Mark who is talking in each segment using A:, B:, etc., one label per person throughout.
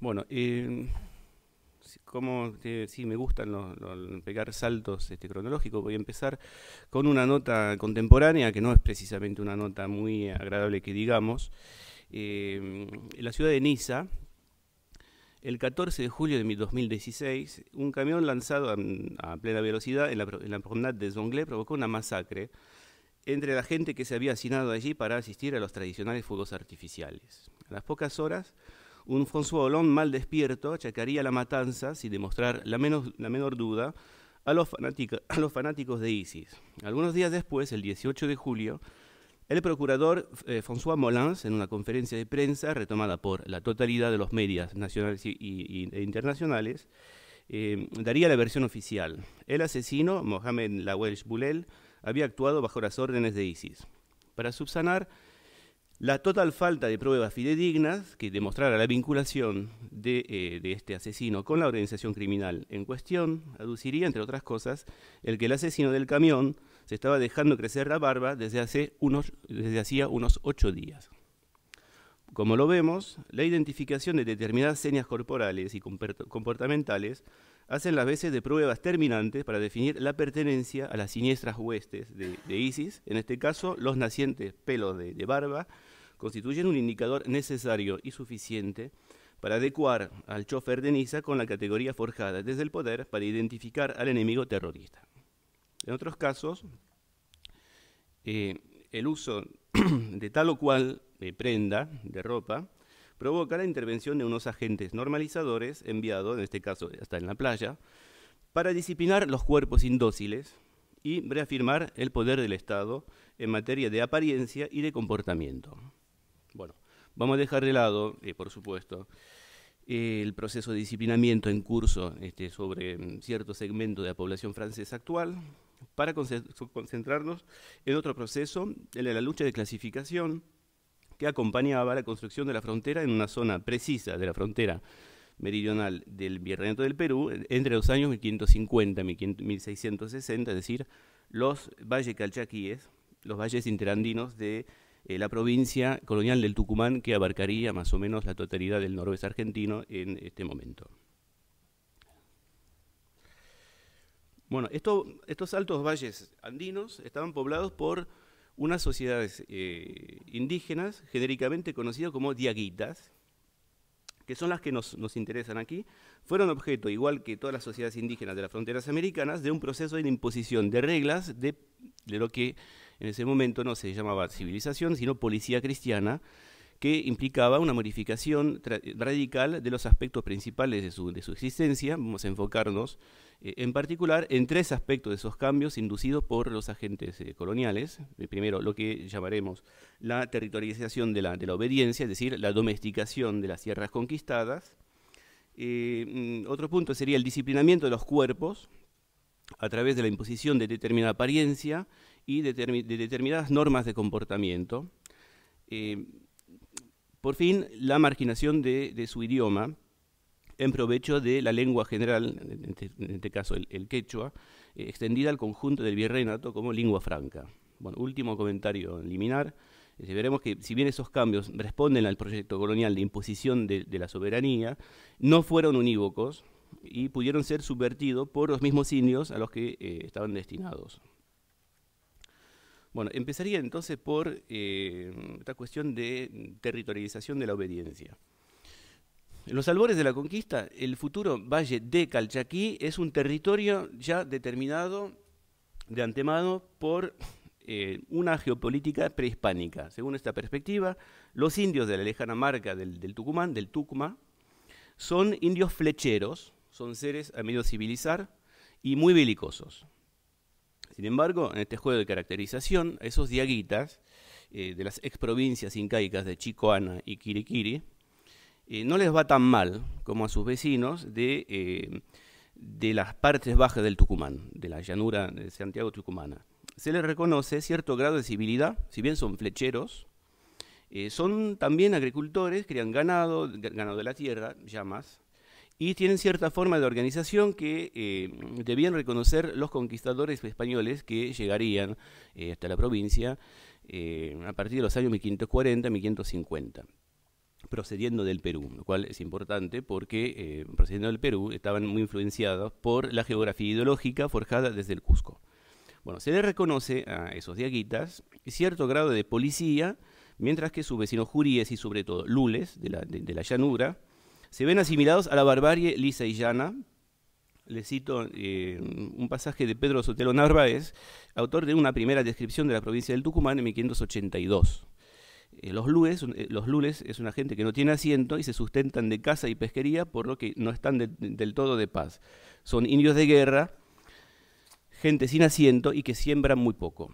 A: Bueno, como sí me gustan pegar saltos este, cronológicos, voy a empezar con una nota contemporánea, que no es precisamente una nota muy agradable que digamos. Eh, en la ciudad de Niza, el 14 de julio de 2016, un camión lanzado a, plena velocidad en la, promenade de Zonglé provocó una masacre entre la gente que se había hacinado allí para asistir a los tradicionales fuegos artificiales. A las pocas horas, un François Hollande mal despierto achacaría la matanza, sin demostrar la, menor duda, a los, fanáticos, a los fanáticos de ISIS. Algunos días después, el 18 de julio, el procurador eh, François Molins, en una conferencia de prensa retomada por la totalidad de los medios nacionales e internacionales, eh, daría la versión oficial. El asesino, Mohamed Lawesh Boulel, había actuado bajo las órdenes de ISIS. Para subsanar la total falta de pruebas fidedignas que demostrara la vinculación eh, de, este asesino con la organización criminal en cuestión aduciría, entre otras cosas, el que el asesino del camión se estaba dejando crecer la barba desde, hace unos, desde hacía unos ocho días. Como lo vemos, la identificación de determinadas señas corporales y comportamentales hacen las veces de pruebas terminantes para definir la pertenencia a las siniestras huestes de, ISIS. En este caso, los nacientes pelos de, barba constituyen un indicador necesario y suficiente para adecuar al chofer de Niza con la categoría forjada desde el poder para identificar al enemigo terrorista. En otros casos, eh, el uso de tal o cual prenda de ropa provoca la intervención de unos agentes normalizadores enviados, en este caso hasta en la playa, para disciplinar los cuerpos indóciles y reafirmar el poder del Estado en materia de apariencia y de comportamiento. Bueno, vamos a dejar de lado, eh, por supuesto, el proceso de disciplinamiento en curso este, sobre mm, cierto segmento de la población francesa actual, para concentrarnos en otro proceso, el de la lucha de clasificación, que acompañaba la construcción de la frontera en una zona precisa de la frontera meridional del Virreinato del Perú eh, entre los años 1550 y 1660, es decir, los valles calchaquíes, los valles interandinos de eh, la provincia colonial del Tucumán que abarcaría más o menos la totalidad del noroeste argentino en este momento. Bueno, estos altos valles andinos estaban poblados por unas sociedades eh, indígenas genéricamente conocidas como diaguitas, que son las que nos, interesan aquí, fueron objeto, igual que todas las sociedades indígenas de las fronteras americanas, de un proceso de imposición de reglas de lo que en ese momento no se llamaba civilización, sino policía cristiana, que implicaba una modificación radical de los aspectos principales de su, existencia. Vamos a enfocarnos eh, en particular en tres aspectos de esos cambios inducidos por los agentes eh, coloniales. Eh, primero, lo que llamaremos la territorialización de la, obediencia, es decir, la domesticación de las tierras conquistadas. Mm, otro punto sería el disciplinamiento de los cuerpos a través de la imposición de determinada apariencia y de, determinadas normas de comportamiento. Por fin, la marginación de, su idioma en provecho de la lengua general, en este, caso el, quechua, eh, extendida al conjunto del virreinato como lengua franca. Bueno, último comentario liminar. Este, veremos que si bien esos cambios responden al proyecto colonial de imposición de, la soberanía, no fueron unívocos y pudieron ser subvertidos por los mismos indios a los que eh, estaban destinados. Bueno, empezaría entonces por eh, esta cuestión de territorialización de la obediencia. En los albores de la conquista, el futuro valle de Calchaquí es un territorio ya determinado de antemano por eh, una geopolítica prehispánica. Según esta perspectiva, los indios de la lejana marca del, del Tucumán, del Tucma, son indios flecheros, son seres a medio civilizar y muy belicosos. Sin embargo, en este juego de caracterización, esos diaguitas eh, de las ex provincias incaicas de Chicoana y Quiriquiri eh, no les va tan mal como a sus vecinos de, eh, de las partes bajas del Tucumán, de la llanura de Santiago Tucumana. Se les reconoce cierto grado de civilidad, si bien son flecheros, son también agricultores, crían ganado, ganado de la tierra, llamas, y tienen cierta forma de organización que eh, debían reconocer los conquistadores españoles que llegarían eh, hasta la provincia eh, a partir de los años 1540-1550 procediendo del Perú, lo cual es importante porque procediendo del Perú estaban muy influenciados por la geografía ideológica forjada desde el Cusco. Bueno, se le reconoce a esos diaguitas cierto grado de policía, mientras que sus vecinos juríes y sobre todo lules de la, de la llanura, se ven asimilados a la barbarie lisa y llana. Le cito eh, un pasaje de Pedro Sotelo Narváez, autor de una primera descripción de la provincia del Tucumán en 1582. Eh, los, lules, eh, los lules es una gente que no tiene asiento y se sustentan de caza y pesquería, por lo que no están del todo de paz. Son indios de guerra, gente sin asiento y que siembran muy poco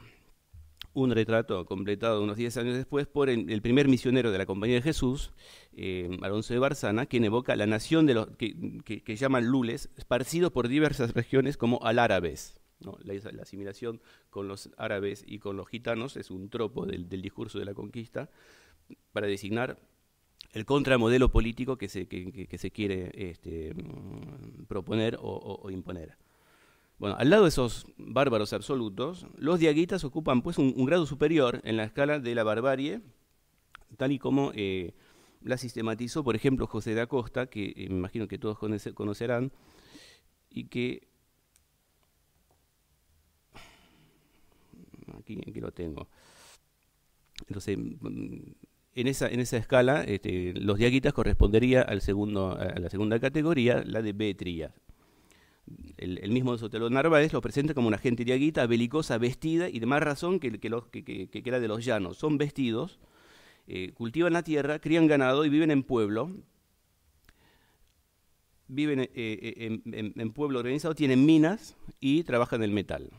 A: un retrato completado unos 10 años después por el, primer misionero de la Compañía de Jesús, eh, Alonso de Barzana, quien evoca la nación de los que, llaman lules, esparcido por diversas regiones como alárabes. árabes. La, asimilación con los árabes y con los gitanos es un tropo del, discurso de la conquista para designar el contramodelo político que se, quiere este, mm, proponer o imponer. Bueno, al lado de esos bárbaros absolutos, los diaguitas ocupan pues un, grado superior en la escala de la barbarie, tal y como eh, la sistematizó, por ejemplo, José de Acosta, que eh, me imagino que todos conocerán, y que... Aquí, lo tengo. Entonces, mm, en esa, escala, este, los diaguitas correspondería al segundo, a la segunda categoría, la de Betría el, mismo mismo Sotelo Narváez lo presenta como una gente diaguita, belicosa, vestida, y de más razón que, que, los, que, de los llanos. Son vestidos, eh, cultivan la tierra, crían ganado y viven en pueblo. Viven eh, eh, en, pueblo organizado, tienen minas y trabajan el metal.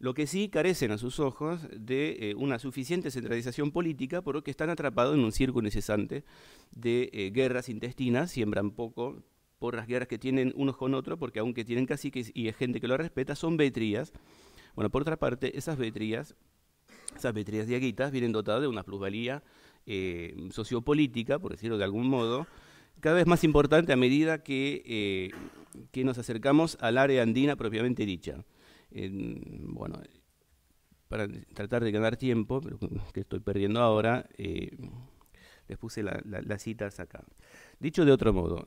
A: Lo que sí carecen a sus ojos de una suficiente centralización política, por lo que están atrapados en un círculo incesante de guerras intestinas, siembran poco, por las guerras que tienen unos con otros, porque aunque tienen caciques y hay gente que lo respeta, son vetrías. Bueno, por otra parte, esas vetrías, esas vetrías diaguitas vienen dotadas de una plusvalía eh, sociopolítica, por decirlo de algún modo, cada vez más importante a medida que, eh, nos acercamos al área andina propiamente dicha. bueno, para tratar de ganar tiempo, que estoy perdiendo ahora, eh, les puse las citas acá. Dicho de otro modo,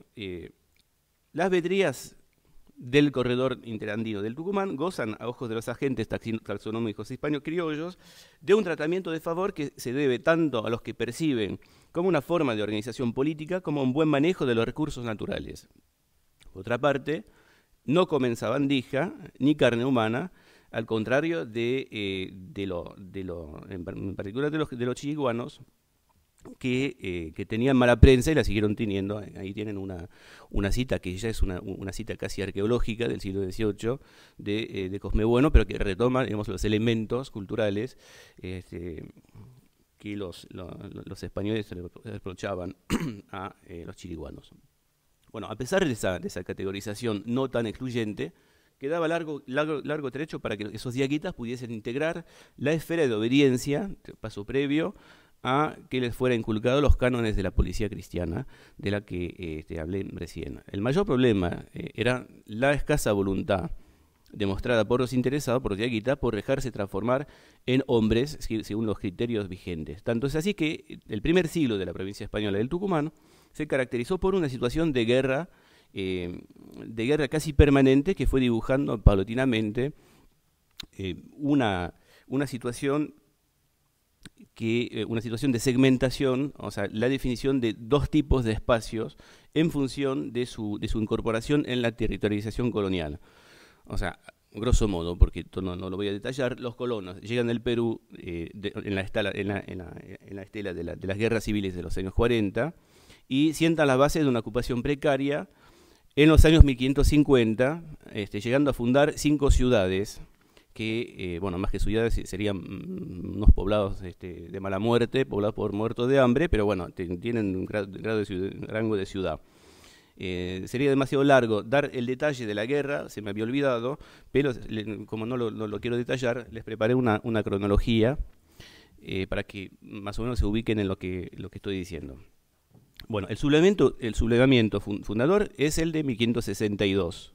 A: las vetrías del corredor interandino del Tucumán gozan, a ojos de los agentes taxonómicos hispano-criollos, de un tratamiento de favor que se debe tanto a los que perciben como una forma de organización política como un buen manejo de los recursos naturales. Por otra parte, no comenza bandija ni carne humana, al contrario de, eh, en particular de los, de los chihuanos, eh, que, tenían mala prensa y la siguieron teniendo. Ahí tienen una, una cita que ya es una, una, cita casi arqueológica del siglo XVIII eh, de, Cosme Bueno, pero que retoma los elementos culturales este, que los, los, los españoles reprochaban a eh, los chiriguanos. Bueno, a pesar de esa, de esa categorización no tan excluyente, quedaba largo, largo, largo trecho para que esos diaguitas pudiesen integrar la esfera de obediencia, paso previo, a que les fueran inculcados los cánones de la policía cristiana de la que este, hablé recién. El mayor problema eh, era la escasa voluntad demostrada por los interesados, por Diaguita, por dejarse transformar en hombres según los criterios vigentes. Tanto es así que el primer siglo de la provincia española del Tucumán se caracterizó por una situación de guerra, eh, de guerra casi permanente que fue dibujando paulatinamente eh, una, una situación que eh, una situación de segmentación, o sea, la definición de dos tipos de espacios en función de su, de su incorporación en la territorialización colonial. O sea, grosso modo, porque no, no lo voy a detallar, los colonos llegan del Perú eh, en, la estela, estela de, las guerras civiles de los años 40 y sientan las bases de una ocupación precaria en los años 1550, este, llegando a fundar cinco ciudades que, eh, bueno, más que ciudades serían mm, unos poblados este, de mala muerte, poblados por muertos de hambre, pero bueno, tienen un grado de rango de ciudad. Eh, sería demasiado largo dar el detalle de la guerra, se me había olvidado, pero como no lo, quiero detallar, les preparé una, cronología eh, para que más o menos se ubiquen en lo que, lo que estoy diciendo. Bueno, el sublevamiento, el sublevamiento fundador es el de 1562.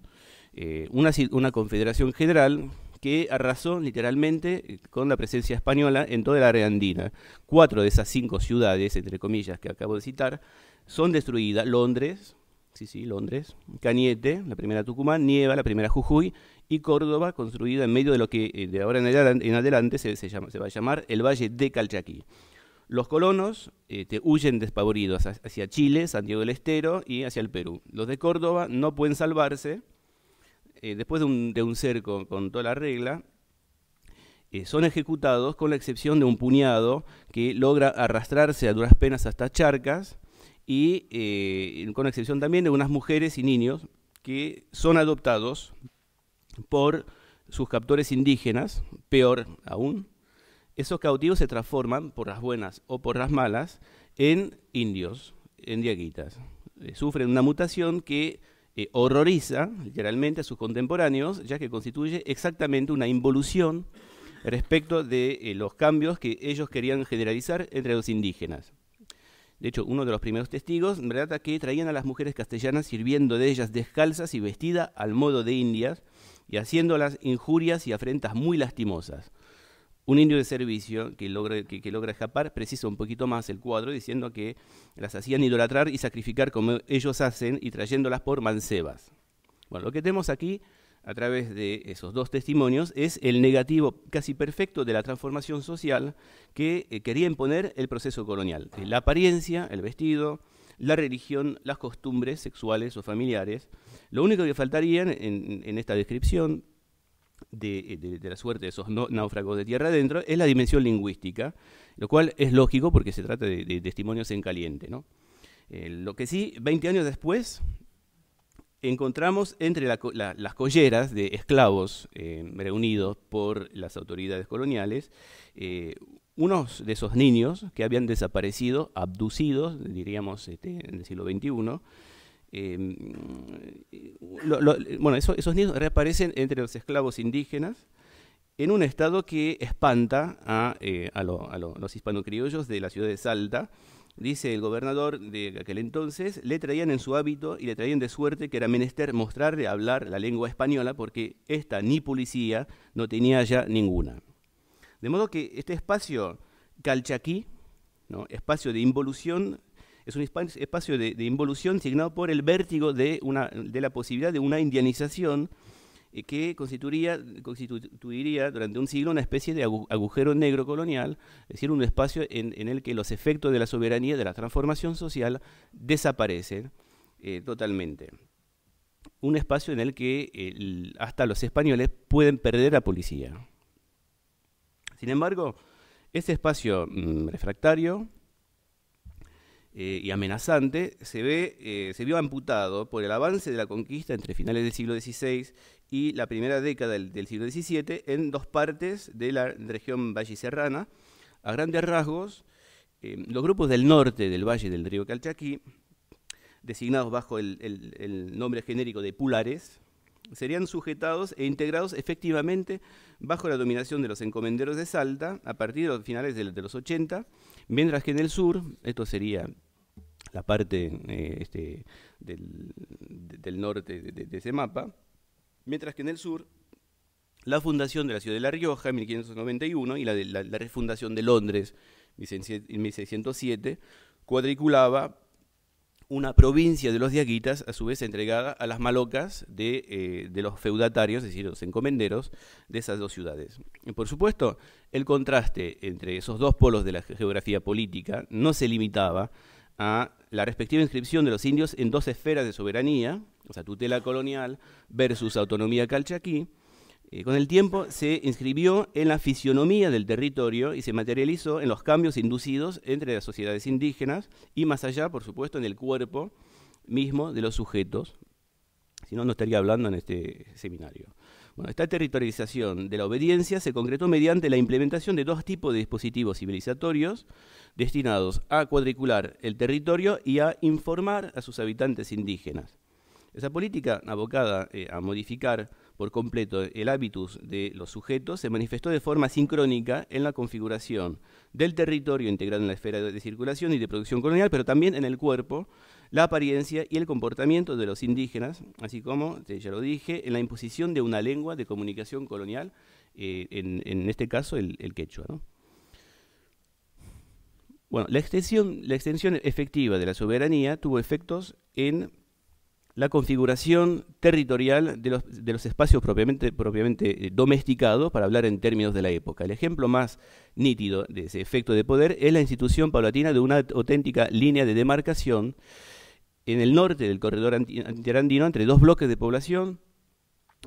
A: una, una confederación general que arrasó literalmente eh, con la presencia española en toda la área andina. Cuatro de esas cinco ciudades, entre comillas, que acabo de citar, son destruidas. Londres, sí, sí, Londres, Cañete, la primera Tucumán, Nieva, la primera Jujuy, y Córdoba, construida en medio de lo que eh, de ahora en adelante, se, va a llamar el Valle de Calchaquí. Los colonos este, huyen despavoridos hacia Chile, Santiago del Estero y hacia el Perú. Los de Córdoba no pueden salvarse eh, después de un, cerco con toda la regla, eh, son ejecutados con la excepción de un puñado que logra arrastrarse a duras penas hasta charcas y eh, con la excepción también de unas mujeres y niños que son adoptados por sus captores indígenas, peor aún. Esos cautivos se transforman, por las buenas o por las malas, en indios, en diaguitas. sufren una mutación que eh, horroriza literalmente a sus contemporáneos, ya que constituye exactamente una involución respecto de eh, los cambios que ellos querían generalizar entre los indígenas. De hecho, uno de los primeros testigos relata que traían a las mujeres castellanas sirviendo de ellas descalzas y vestidas al modo de indias y haciéndolas injurias y afrentas muy lastimosas. Un indio de servicio que logra, escapar precisa un poquito más el cuadro diciendo que las hacían idolatrar y sacrificar como ellos hacen y trayéndolas por mancebas. Bueno, lo que tenemos aquí a través de esos dos testimonios es el negativo casi perfecto de la transformación social que eh, quería imponer el proceso colonial. Eh, la apariencia, el vestido, la religión, las costumbres sexuales o familiares. Lo único que faltaría en esta descripción eh, de, la suerte de esos náufragos de tierra adentro es la dimensión lingüística, lo cual es lógico porque se trata de, testimonios en caliente. Eh, lo que sí, 20 años después, encontramos entre las colleras de esclavos eh, reunidos por las autoridades coloniales unos de esos niños que habían desaparecido, abducidos, diríamos este, en el siglo XXI, Em, bueno, esos niños reaparecen entre los esclavos indígenas en un estado que espanta a, eh, los hispanocriollos de la ciudad de Salta. Dice el gobernador de aquel entonces, le traían en su hábito y le traían de suerte que era menester mostrarle hablar la lengua española porque esta ni policía no tenía ya ninguna. De modo que este espacio calchaquí, ¿no? espacio de involución, es un espacio de, involución signado por el vértigo de, de la posibilidad de una indianización eh, que constituiría, durante un siglo una especie de agujero negro colonial, es decir, un espacio en, el que los efectos de la soberanía, de la transformación social, desaparecen eh, totalmente. Un espacio en el que hasta los españoles pueden perder a policía. Sin embargo, este espacio mm, refractario eh, y amenazante, se, ve, eh, se vio amputado por el avance de la conquista entre finales del siglo XVI y la primera década del, siglo XVII en dos partes de la región serrana A grandes rasgos, eh, los grupos del norte del valle del río Calchaquí, designados bajo el, nombre genérico de Pulares, serían sujetados e integrados efectivamente bajo la dominación de los encomenderos de Salta a partir de los finales de, los 80, mientras que en el sur, esto sería la parte eh, este, del, del, norte de, ese mapa, mientras que en el sur, la fundación de la ciudad de La Rioja en 1591 y la, de, la, refundación de Londres en 1607 cuadriculaba una provincia de los diaguitas, a su vez entregada a las malocas de, eh, de, los feudatarios, es decir, los encomenderos de esas dos ciudades. Y por supuesto, el contraste entre esos dos polos de la geografía política no se limitaba a la respectiva inscripción de los indios en dos esferas de soberanía, o sea, tutela colonial versus autonomía calchaquí, eh, con el tiempo se inscribió en la fisionomía del territorio y se materializó en los cambios inducidos entre las sociedades indígenas y más allá, por supuesto, en el cuerpo mismo de los sujetos. Si no, no estaría hablando en este seminario esta territorialización de la obediencia se concretó mediante la implementación de dos tipos de dispositivos civilizatorios destinados a cuadricular el territorio y a informar a sus habitantes indígenas. Esa política, abocada eh, a modificar por completo el hábitus de los sujetos, se manifestó de forma sincrónica en la configuración del territorio integrado en la esfera de circulación y de producción colonial, pero también en el cuerpo la apariencia y el comportamiento de los indígenas, así como, ya lo dije, en la imposición de una lengua de comunicación colonial, eh, en, este caso el, quechua. Bueno, la extensión, efectiva de la soberanía tuvo efectos en la configuración territorial de los, espacios propiamente, eh, domesticados, para hablar en términos de la época. El ejemplo más nítido de ese efecto de poder es la institución paulatina de una auténtica línea de demarcación en el norte del corredor andino entre dos bloques de población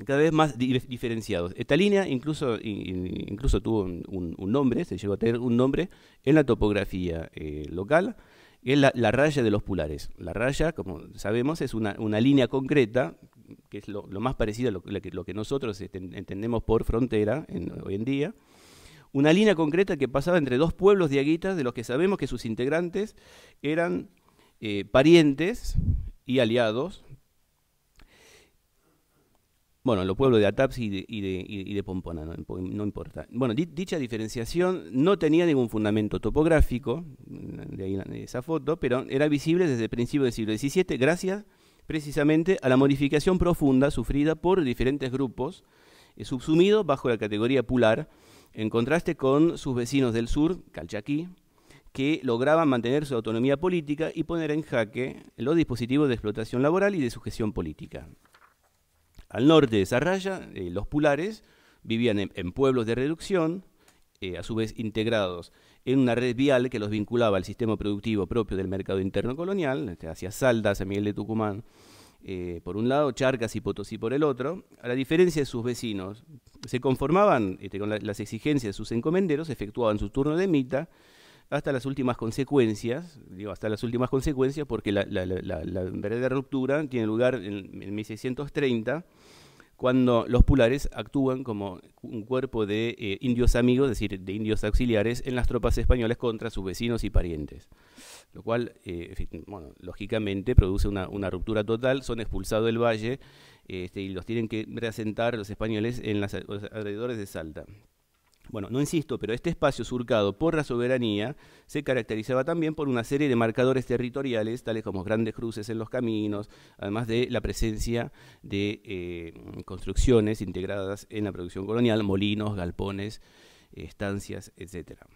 A: cada vez más diferenciados. Esta línea incluso, incluso tuvo un, nombre, se llegó a tener un nombre en la topografía eh, local, que es la, raya de los pulares. La raya, como sabemos, es una, línea concreta, que es lo, más parecido a lo, que, nosotros este, entendemos por frontera hoy en día, una línea concreta que pasaba entre dos pueblos de diaguitas de los que sabemos que sus integrantes eran eh, parientes y aliados, bueno, los pueblos de Ataps y de, Pompona, no, importa. Bueno, dicha diferenciación no tenía ningún fundamento topográfico, mm, de ahí esa foto, pero era visible desde el principio del siglo XVII gracias precisamente a la modificación profunda sufrida por diferentes grupos eh, subsumido subsumidos bajo la categoría pular, en contraste con sus vecinos del sur, Calchaquí, que lograban mantener su autonomía política y poner en jaque los dispositivos de explotación laboral y de sujeción política. Al norte de esa raya, eh, los pulares vivían en, pueblos de reducción, eh, a su vez integrados en una red vial que los vinculaba al sistema productivo propio del mercado interno colonial, este, hacia saldas San Miguel de Tucumán, eh, por un lado, Charcas y Potosí por el otro, a la diferencia de sus vecinos. Se conformaban este, con las exigencias de sus encomenderos, efectuaban su turno de mita hasta las últimas consecuencias, digo hasta las últimas consecuencias porque la, verdadera ruptura tiene lugar en, 1630, cuando los pulares actúan como un cuerpo de eh, indios amigos, es decir, de indios auxiliares, en las tropas españolas contra sus vecinos y parientes. Lo cual, eh, lógicamente, produce una, ruptura total, son expulsados del valle este, y los tienen que reasentar los españoles en los alrededores de Salta. Bueno, no insisto, pero este espacio surcado por la soberanía se caracterizaba también por una serie de marcadores territoriales, tales como grandes cruces en los caminos, además de la presencia de eh, construcciones integradas en la producción colonial, molinos, galpones, estancias, etcétera.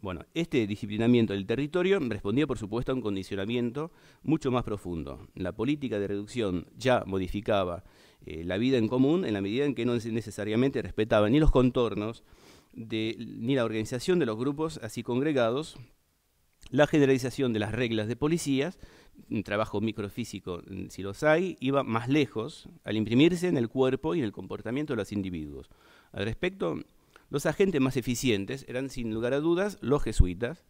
A: Bueno, este disciplinamiento del territorio respondía, por supuesto, a un condicionamiento mucho más profundo. La política de reducción ya modificaba eh, la vida en común en la medida en que no necesariamente respetaba ni los contornos, ni la organización de los grupos así congregados, la generalización de las reglas de policías, un trabajo microfísico, mm, si los hay, iba más lejos al imprimirse en el cuerpo y en el comportamiento de los individuos. Al respecto, los agentes más eficientes eran sin lugar a dudas los jesuitas,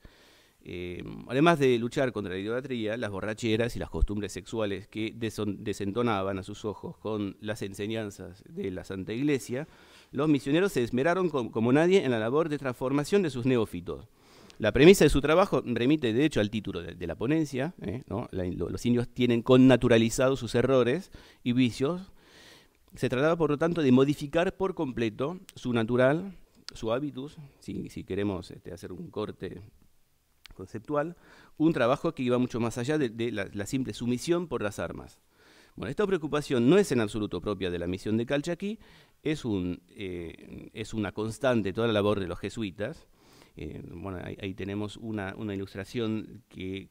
A: Em, además de luchar contra la idolatría, las borracheras y las costumbres sexuales que desentonaban a sus ojos con las enseñanzas de la Santa Iglesia, los misioneros se esmeraron como nadie en la labor de transformación de sus neófitos. La premisa de su trabajo remite, de hecho, al título de, la ponencia. ¿eh? los indios tienen connaturalizados sus errores y vicios. Se trataba, por lo tanto, de modificar por completo su natural, su hábitus, si, queremos este, hacer un corte conceptual, un trabajo que iba mucho más allá de, la, simple sumisión por las armas. Bueno, esta preocupación no es en absoluto propia de la misión de Calchaquí, eh, es, una constante toda la labor de los jesuitas. Eh, bueno, ahí, tenemos una, ilustración que,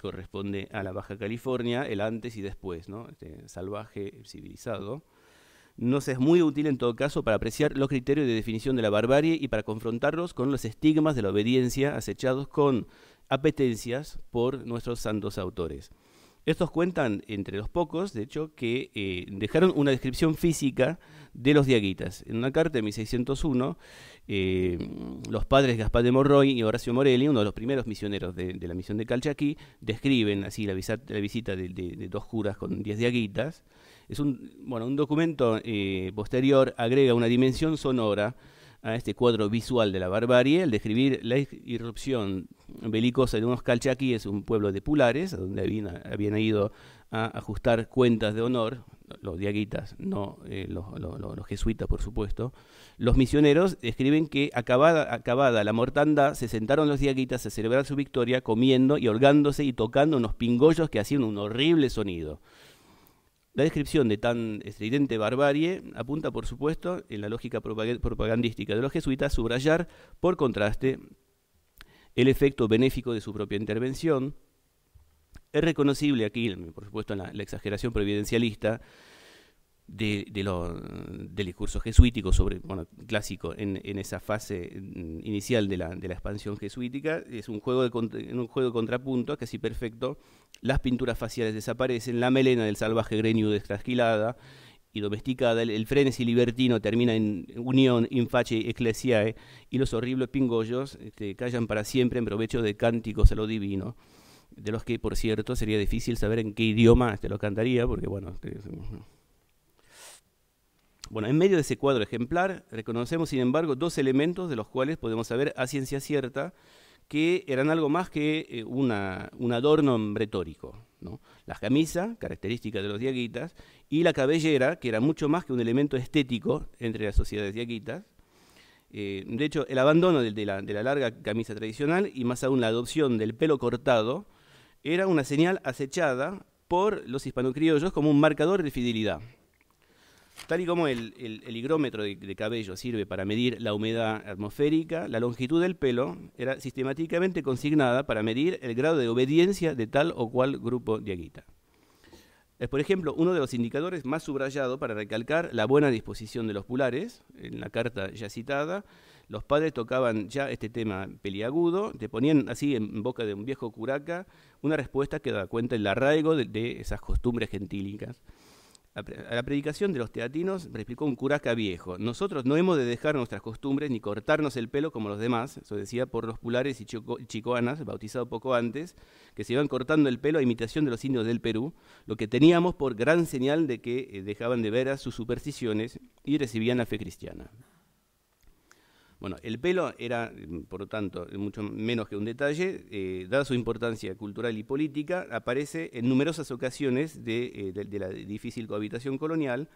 A: corresponde a la Baja California, el antes y después, ¿no? Este, salvaje, civilizado. Nos es muy útil en todo caso para apreciar los criterios de definición de la barbarie y para confrontarlos con los estigmas de la obediencia acechados con apetencias por nuestros santos autores. Estos cuentan, entre los pocos, de hecho, que eh, dejaron una descripción física de los diaguitas. En una carta de 1601, eh, los padres Gaspar de Morroy y Horacio Morelli, uno de los primeros misioneros de, la misión de Calchaquí, describen así la, visita de, de, dos curas con diez diaguitas, es un, bueno, un documento eh, posterior agrega una dimensión sonora a este cuadro visual de la barbarie al describir la irrupción belicosa de unos calchaquíes, un pueblo de Pulares, donde habían, ido a ajustar cuentas de honor, los diaguitas, no eh, los, jesuitas, por supuesto. Los misioneros escriben que acabada, acabada la mortandad, se sentaron los diaguitas a celebrar su victoria comiendo y holgándose y tocando unos pingollos que hacían un horrible sonido. La descripción de tan estridente barbarie apunta, por supuesto, en la lógica propagandística de los jesuitas, subrayar, por contraste, el efecto benéfico de su propia intervención. Es reconocible aquí, por supuesto, en la, la exageración providencialista, del discurso jesuítico, sobre, bueno, clásico, en, esa fase mm, inicial de la, expansión jesuítica, es un juego de, en un juego contrapunto casi perfecto, las pinturas faciales desaparecen, la melena del salvaje greño destrasquilada y domesticada, el, frenesí libertino termina en unión in facie ecclesiae, y los horribles pingollos este, callan para siempre en provecho de cánticos a lo divino de los que, por cierto, sería difícil saber en qué idioma te este, lo cantaría, porque bueno, este, bueno, en medio de ese cuadro ejemplar reconocemos, sin embargo, dos elementos de los cuales podemos saber a ciencia cierta que eran algo más que eh, un adorno retórico. La camisa, característica de los diaguitas, y la cabellera, que era mucho más que un elemento estético entre las sociedades diaguitas. Eh, de hecho, el abandono de, la, de la larga camisa tradicional y más aún la adopción del pelo cortado era una señal acechada por los hispanocriollos como un marcador de fidelidad. Tal y como el, el, higrómetro de, cabello sirve para medir la humedad atmosférica, la longitud del pelo era sistemáticamente consignada para medir el grado de obediencia de tal o cual grupo de aguita. Es, por ejemplo, uno de los indicadores más subrayados para recalcar la buena disposición de los pulares. En la carta ya citada, los padres tocaban ya este tema peliagudo, te ponían así en boca de un viejo curaca una respuesta que da cuenta del arraigo de esas costumbres gentílicas a la predicación de los teatinos replicó un curaca viejo. Nosotros no hemos de dejar nuestras costumbres ni cortarnos el pelo como los demás, eso decía por los pulares y chicoanas, bautizado poco antes, que se iban cortando el pelo a imitación de los indios del Perú, lo que teníamos por gran señal de que eh, dejaban de veras sus supersticiones y recibían la fe cristiana. Bueno, el pelo era, por lo tanto, mucho menos que un detalle, eh, dada su importancia cultural y política, aparece en numerosas ocasiones de, eh, la difícil cohabitación colonial.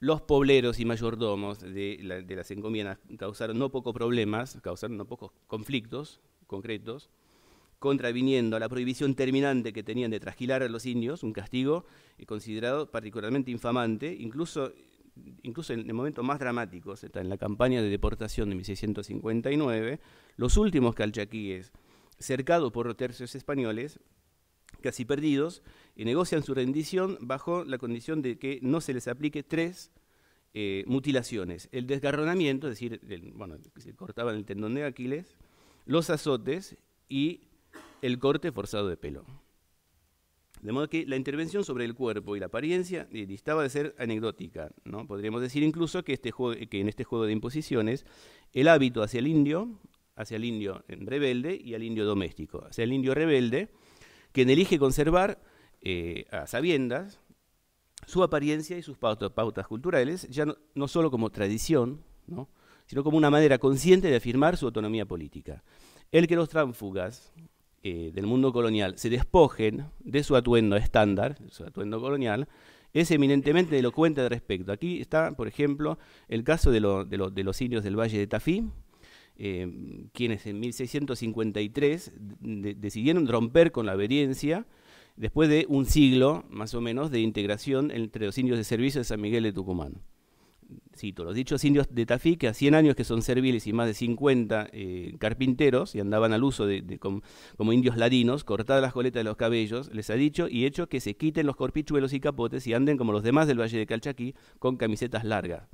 A: Los pobleros y mayordomos de, las encomiendas causaron no pocos problemas, causaron no pocos conflictos concretos, contraviniendo a la prohibición terminante que tenían de trasquilar a los indios, un castigo eh, considerado particularmente infamante, incluso incluso en el momento más dramático, en la campaña de deportación de 1659, los últimos calchaquíes, cercados por tercios españoles, casi perdidos, y negocian su rendición bajo la condición de que no se les aplique tres eh, mutilaciones. El desgarronamiento, es decir, bueno, se cortaban el tendón de Aquiles, los azotes y el corte forzado de pelo. De modo que la intervención sobre el cuerpo y la apariencia eh, distaba de ser anecdótica. ¿no? Podríamos decir incluso este que, en este juego de imposiciones el hábito hacia el indio, hacia el indio eh, rebelde y al indio doméstico, hacia el indio rebelde, quien elige conservar eh, a sabiendas su apariencia y sus pautas, culturales, ya no, sólo solo como tradición, sino como una manera consciente de afirmar su autonomía política. El que los tránfugas, eh, del mundo colonial se despojen de su atuendo estándar, su atuendo colonial, es eminentemente elocuente al respecto. Aquí está, por ejemplo, el caso de, los indios del Valle de Tafí, eh, quienes en 1653 decidieron romper con la obediencia después de un siglo más o menos de integración entre los indios de servicio de San Miguel de Tucumán cito, los dichos indios de Tafí, que a 100 años que son serviles y más de 50 eh, carpinteros, y andaban al uso de, como indios ladinos, cortadas las coletas de los cabellos, les ha dicho y hecho que se quiten los corpichuelos y capotes y anden como los demás del Valle de Calchaquí con camisetas largas.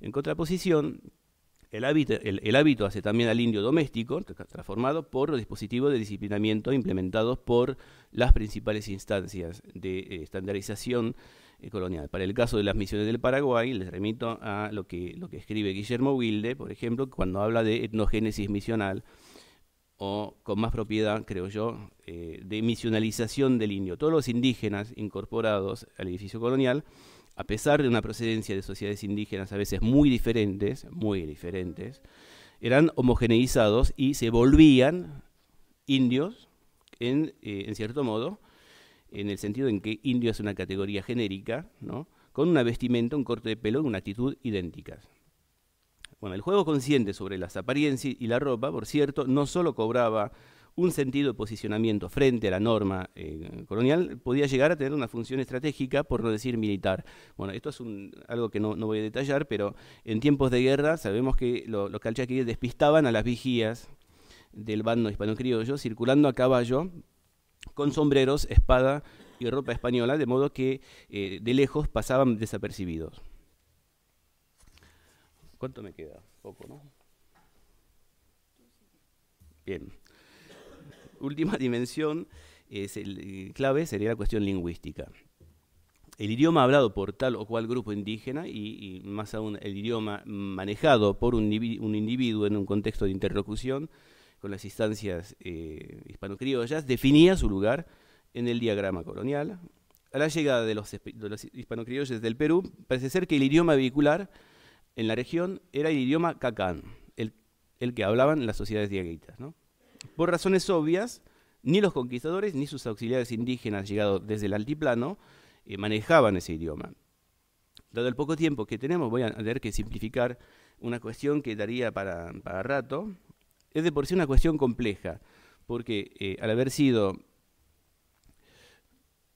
A: En contraposición, el hábito, hace también al indio doméstico, transformado por los dispositivos de disciplinamiento implementados por las principales instancias de eh, estandarización eh, colonial. Para el caso de las misiones del Paraguay, les remito a lo que, escribe Guillermo Wilde, por ejemplo, cuando habla de etnogénesis misional, o con más propiedad, creo yo, eh, de misionalización del indio. Todos los indígenas incorporados al edificio colonial, a pesar de una procedencia de sociedades indígenas a veces muy diferentes, muy diferentes, eran homogeneizados y se volvían indios, en eh, cierto modo, en el sentido en que indio es una categoría genérica, ¿no? con una vestimenta, un corte de pelo, una actitud idénticas. Bueno, el juego consciente sobre las apariencias y la ropa, por cierto, no solo cobraba un sentido de posicionamiento frente a la norma eh, colonial, podía llegar a tener una función estratégica, por no decir militar. Bueno, esto es algo que no, voy a detallar, pero en tiempos de guerra sabemos que los calchaquíes despistaban a las vigías del bando hispano-criollo circulando a caballo con sombreros, espada y ropa española, de modo que eh, de lejos pasaban desapercibidos. ¿Cuánto me queda? Poco, ¿no? Bien. Última dimensión es eh, clave sería la cuestión lingüística. El idioma hablado por tal o cual grupo indígena y, más aún el idioma manejado por un individuo en un contexto de interlocución con las instancias eh, hispanocriollas, definía su lugar en el diagrama colonial. A la llegada de los, de los hispanocriollos del Perú, parece ser que el idioma vehicular en la región era el idioma cacán, el, que hablaban las sociedades diaguitas. Por razones obvias, ni los conquistadores ni sus auxiliares indígenas llegados desde el altiplano eh, manejaban ese idioma. Dado el poco tiempo que tenemos, voy a tener que simplificar una cuestión que daría para, para rato, es de por sí una cuestión compleja, porque eh, al haber sido,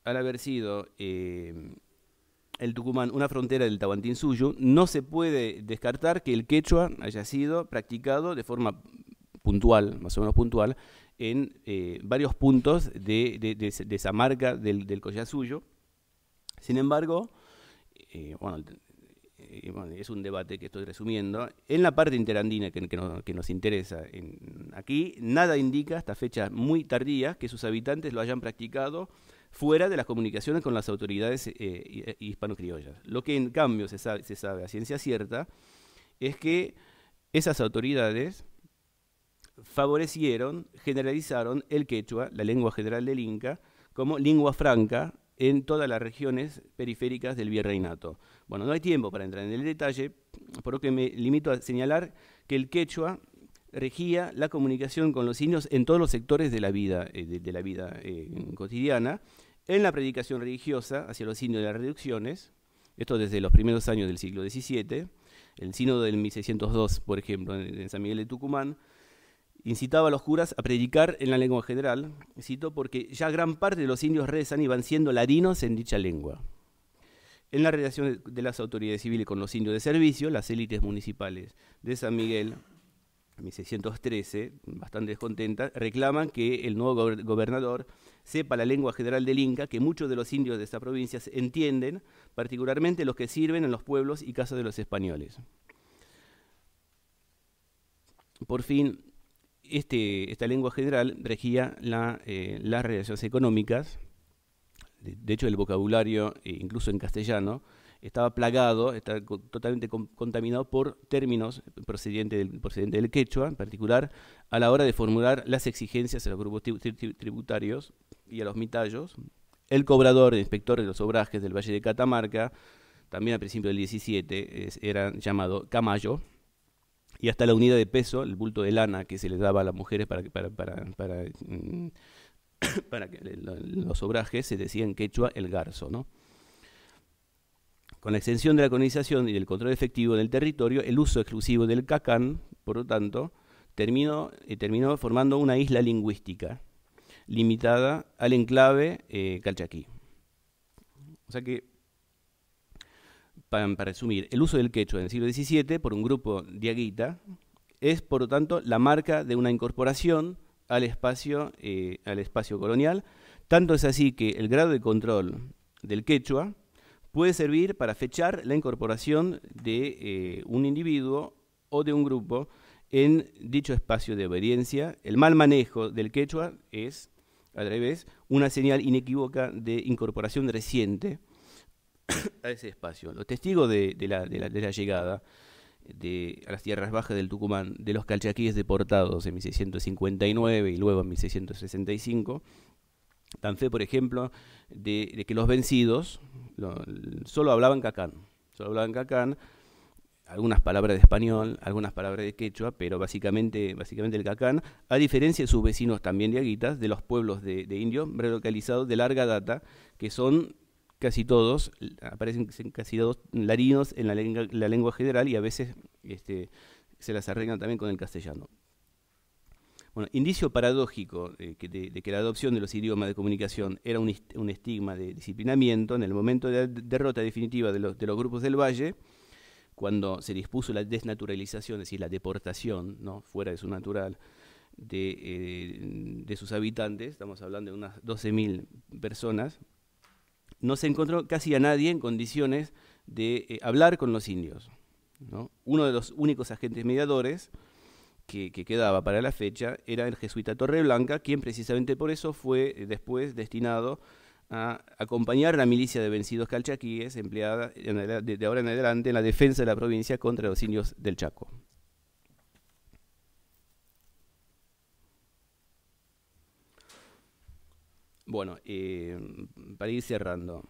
A: al haber sido eh, el Tucumán una frontera del suyo, no se puede descartar que el quechua haya sido practicado de forma puntual, más o menos puntual, en eh, varios puntos de, esa marca del, del suyo. Sin embargo, bueno, es un debate que estoy resumiendo, en la parte interandina que, nos interesa aquí, nada indica hasta fecha muy tardía, que sus habitantes lo hayan practicado fuera de las comunicaciones con las autoridades eh, hispanocriollas. Eh, hispano-criollas. Lo que en cambio se sabe, a ciencia cierta es que esas autoridades favorecieron, generalizaron el quechua, la lengua general del Inca, como lengua franca en todas las regiones periféricas del virreinato. Bueno, no hay tiempo para entrar en el detalle, por lo que me limito a señalar que el quechua regía la comunicación con los indios en todos los sectores de la vida, eh, de, la vida eh, cotidiana, en la predicación religiosa hacia los indios de las reducciones, esto desde los primeros años del siglo XVII, el sínodo del 1602, por ejemplo, en, San Miguel de Tucumán, incitaba a los curas a predicar en la lengua general, cito, porque ya gran parte de los indios rezan y van siendo ladinos en dicha lengua. En la relación de las autoridades civiles con los indios de servicio, las élites municipales de San Miguel, en 1613, bastante descontentas, reclaman que el nuevo gobernador sepa la lengua general del Inca, que muchos de los indios de esta provincia entienden, particularmente los que sirven en los pueblos y casas de los españoles. Por fin, este, esta lengua general regía eh, las relaciones económicas de, hecho, el vocabulario, eh, incluso en castellano, estaba plagado, estaba totalmente contaminado por términos procedentes del, quechua en particular, a la hora de formular las exigencias a los grupos tributarios y a los mitallos. El cobrador, el inspector de los obrajes del Valle de Catamarca, también a principios del 17, era llamado camayo, y hasta la unidad de peso, el bulto de lana que se le daba a las mujeres para, para, para, mm, para que los obrajes se decían quechua el garzo, ¿no? Con la extensión de la colonización y del control efectivo del territorio, el uso exclusivo del cacán, por lo tanto, terminó, eh, terminó formando una isla lingüística limitada al enclave eh, calchaquí. O sea que, para, resumir, el uso del quechua en el siglo XVII por un grupo aguita es, por lo tanto, la marca de una incorporación al espacio, eh, al espacio colonial. Tanto es así que el grado de control del quechua puede servir para fechar la incorporación de eh, un individuo o de un grupo en dicho espacio de obediencia. El mal manejo del quechua es, al revés, una señal inequívoca de incorporación reciente a ese espacio. Los testigos de la, llegada de a las tierras bajas del Tucumán de los calchaquíes deportados en 1659 y luego en 1665. Tan fe, por ejemplo, de, que los vencidos solo hablaban cacán, solo hablaban cacán, algunas palabras de español, algunas palabras de quechua, pero básicamente, básicamente el cacán, a diferencia de sus vecinos también de aguitas, de los pueblos de, de indios relocalizados de larga data, que son casi todos, aparecen casi todos larinos en la lengua, la lengua general y a veces este, se las arreglan también con el castellano. Bueno, indicio paradójico de, que la adopción de los idiomas de comunicación era un, estigma de disciplinamiento en el momento de la derrota definitiva de los, grupos del Valle, cuando se dispuso la desnaturalización, es decir, la deportación ¿no? fuera de su natural de, eh, de sus habitantes, estamos hablando de unas 12.000 personas, no se encontró casi a nadie en condiciones de eh, hablar con los indios. Uno de los únicos agentes mediadores que, quedaba para la fecha era el jesuita Torreblanca, quien precisamente por eso fue eh, después destinado a acompañar la milicia de vencidos calchaquíes empleada de ahora en adelante en la defensa de la provincia contra los indios del Chaco. Bueno, eh, para ir cerrando,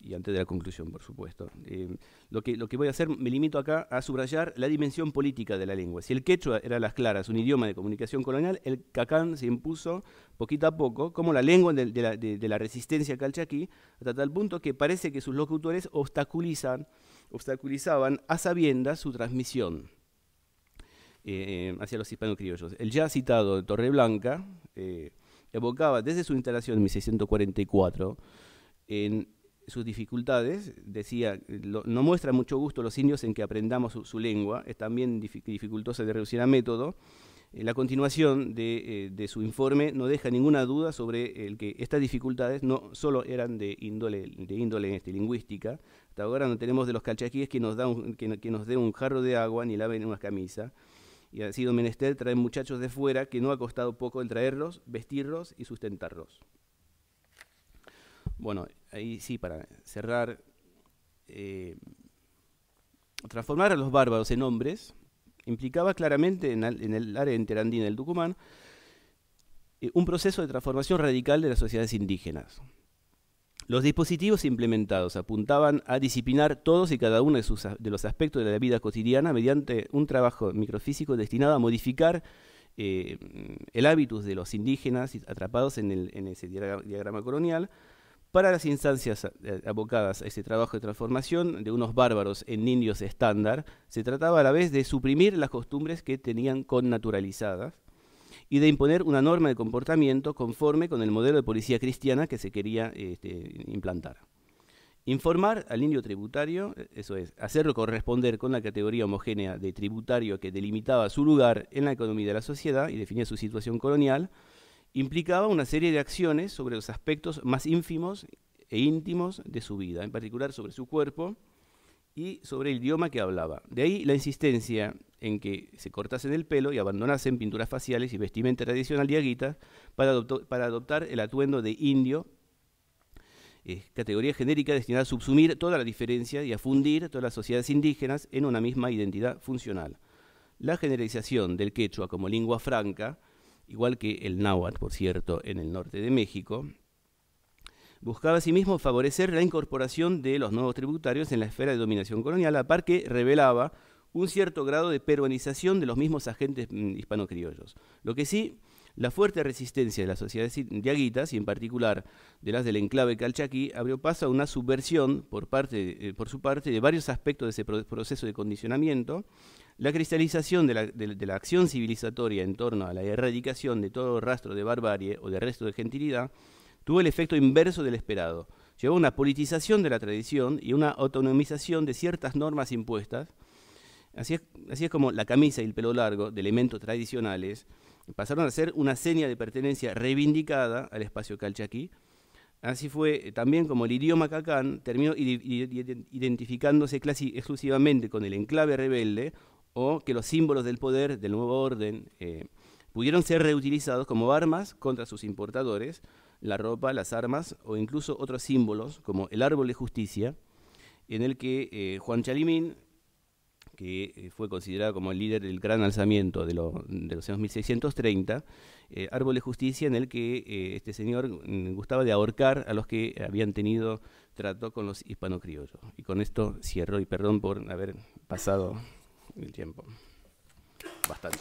A: y antes de la conclusión, por supuesto, eh, lo, que, lo que voy a hacer, me limito acá a subrayar la dimensión política de la lengua. Si el quechua era las claras, un idioma de comunicación colonial, el cacán se impuso poquito a poco como la lengua de, la, resistencia calchaquí, hasta tal punto que parece que sus locutores obstaculizan, obstaculizaban a sabiendas su transmisión. Eh, hacia los hispanos criollos. El ya citado Torreblanca, eh, evocaba desde su instalación en 1644 en sus dificultades, decía, no muestra mucho gusto los indios en que aprendamos su, lengua, es también dificultosa de reducir a método. Eh, la continuación eh, de, su informe no deja ninguna duda sobre el que estas dificultades no solo eran de índole, de este, lingüística, hasta ahora no tenemos de los calchaquíes que nos, da un, dé un jarro de agua ni laven una camisa, y ha sido menester traer muchachos de fuera que no ha costado poco en traerlos, vestirlos y sustentarlos. Bueno, ahí sí, para cerrar, eh, transformar a los bárbaros en hombres implicaba claramente en, el área interandina del Tucumán eh, un proceso de transformación radical de las sociedades indígenas. Los dispositivos implementados apuntaban a disciplinar todos y cada uno de, sus, de los aspectos de la vida cotidiana mediante un trabajo microfísico destinado a modificar eh, el hábitus de los indígenas atrapados en, en ese diagrama colonial para las instancias eh, abocadas a ese trabajo de transformación de unos bárbaros en indios estándar, se trataba a la vez de suprimir las costumbres que tenían connaturalizadas y de imponer una norma de comportamiento conforme con el modelo de policía cristiana que se quería este, implantar. Informar al indio tributario, eh, eso es, hacerlo corresponder con la categoría homogénea de tributario que delimitaba su lugar en la economía de la sociedad y definía su situación colonial, implicaba una serie de acciones sobre los aspectos más ínfimos e íntimos de su vida, en particular sobre su cuerpo, y sobre el idioma que hablaba. De ahí la insistencia en que se cortasen el pelo y abandonasen pinturas faciales y vestimenta tradicional de para, para adoptar el atuendo de indio, eh, categoría genérica destinada a subsumir toda la diferencia y a fundir todas las sociedades indígenas en una misma identidad funcional. La generalización del quechua como lengua franca, igual que el náhuatl, por cierto, en el norte de México, buscaba asimismo favorecer la incorporación de los nuevos tributarios en la esfera de dominación colonial, a par que revelaba un cierto grado de peruanización de los mismos agentes mm, hispano criollos. Lo que sí, la fuerte resistencia de las sociedades aguitas y en particular de las del enclave calchaquí, abrió paso a una subversión por, eh, su parte de varios aspectos de ese proceso de condicionamiento, la cristalización de la acción civilizatoria en torno a la erradicación de todo rastro de barbarie o de resto de gentilidad, tuvo el efecto inverso del esperado. Llevó a una politización de la tradición y una autonomización de ciertas normas impuestas. Así es, así es como la camisa y el pelo largo, de elementos tradicionales, pasaron a ser una seña de pertenencia reivindicada al espacio calchaquí. Así fue eh, también como el idioma cacán terminó identificándose exclusivamente con el enclave rebelde o que los símbolos del poder del nuevo orden eh, pudieron ser reutilizados como armas contra sus importadores, la ropa, las armas o incluso otros símbolos como el árbol de justicia, en el que eh, Juan Chalimín, que eh, fue considerado como el líder del gran alzamiento de, los años 1630, eh, árbol de justicia en el que este señor mm, gustaba de ahorcar a los que habían tenido trato con los hispanocriollos. Y con esto cierro y perdón por haber pasado el tiempo. Bastante.